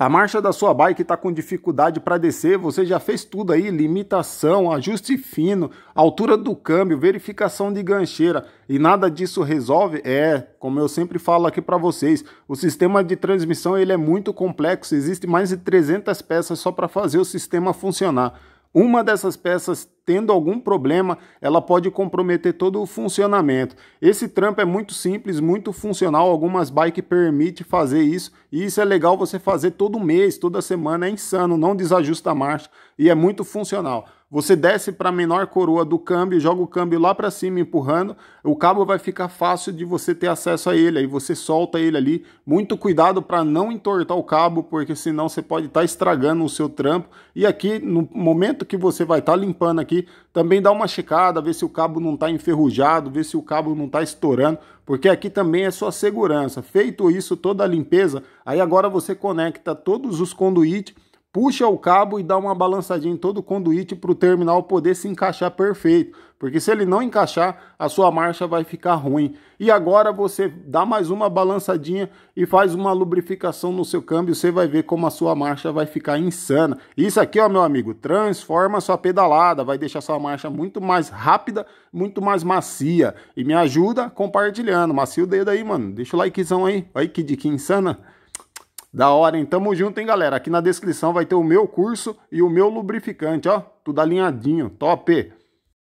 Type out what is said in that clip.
A marcha da sua bike está com dificuldade para descer, você já fez tudo aí, limitação, ajuste fino, altura do câmbio, verificação de gancheira e nada disso resolve? É, como eu sempre falo aqui para vocês, o sistema de transmissão ele é muito complexo, existe mais de 300 peças só para fazer o sistema funcionar uma dessas peças tendo algum problema, ela pode comprometer todo o funcionamento. Esse trampo é muito simples, muito funcional, algumas bikes permitem fazer isso, e isso é legal você fazer todo mês, toda semana, é insano, não desajusta a marcha e é muito funcional. Você desce para a menor coroa do câmbio, joga o câmbio lá para cima empurrando, o cabo vai ficar fácil de você ter acesso a ele, aí você solta ele ali. Muito cuidado para não entortar o cabo, porque senão você pode estar tá estragando o seu trampo. E aqui, no momento que você vai estar tá limpando aqui, também dá uma checada, ver se o cabo não está enferrujado, ver se o cabo não está estourando, porque aqui também é sua segurança. Feito isso, toda a limpeza, aí agora você conecta todos os conduítes puxa o cabo e dá uma balançadinha em todo o conduíte para o terminal poder se encaixar perfeito, porque se ele não encaixar, a sua marcha vai ficar ruim. E agora você dá mais uma balançadinha e faz uma lubrificação no seu câmbio, você vai ver como a sua marcha vai ficar insana. Isso aqui, ó, meu amigo, transforma sua pedalada, vai deixar sua marcha muito mais rápida, muito mais macia. E me ajuda compartilhando. Macia o dedo aí, mano. Deixa o likezão aí. Olha que dica insana. Da hora, hein? Tamo junto, hein, galera? Aqui na descrição vai ter o meu curso e o meu lubrificante, ó. Tudo alinhadinho, top!